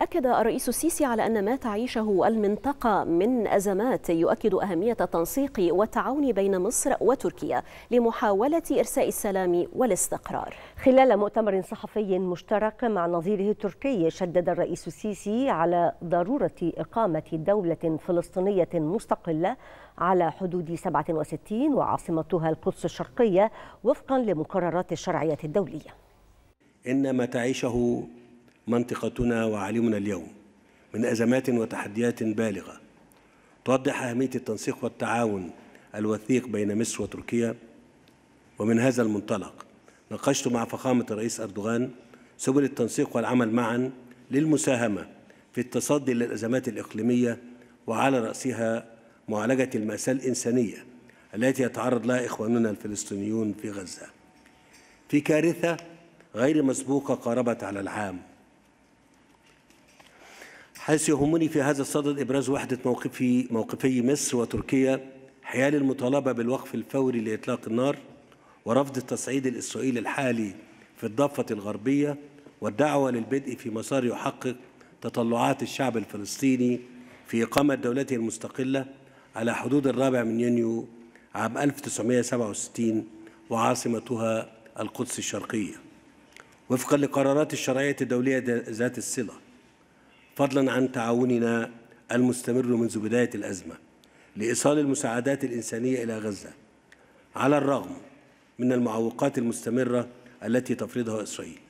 أكد الرئيس السيسي على أن ما تعيشه المنطقة من أزمات يؤكد أهمية التنسيق والتعاون بين مصر وتركيا لمحاولة إرساء السلام والاستقرار خلال مؤتمر صحفي مشترك مع نظيره التركي شدد الرئيس السيسي على ضرورة إقامة دولة فلسطينية مستقلة على حدود 67 وعاصمتها القدس الشرقية وفقا لمقررات الشرعية الدولية إن ما تعيشه منطقتنا وعالمنا اليوم من أزمات وتحديات بالغة توضح أهمية التنسيق والتعاون الوثيق بين مصر وتركيا ومن هذا المنطلق ناقشت مع فخامة الرئيس أردوغان سبل التنسيق والعمل معا للمساهمة في التصدي للأزمات الإقليمية وعلى رأسها معالجة المأساة الإنسانية التي يتعرض لها إخواننا الفلسطينيون في غزة في كارثة غير مسبوقة قاربت على العام حيث يهمني في هذا الصدد إبراز وحدة موقفي موقفي مصر وتركيا حيال المطالبة بالوقف الفوري لإطلاق النار ورفض التصعيد الإسرائيلي الحالي في الضفة الغربية والدعوة للبدء في مسار يحقق تطلعات الشعب الفلسطيني في إقامة دولته المستقلة على حدود الرابع من يونيو عام 1967 وعاصمتها القدس الشرقية وفقا لقرارات الشرعية الدولية ذات الصلة فضلا عن تعاوننا المستمر منذ بداية الأزمة لإيصال المساعدات الإنسانية إلى غزة على الرغم من المعوقات المستمرة التي تفرضها إسرائيل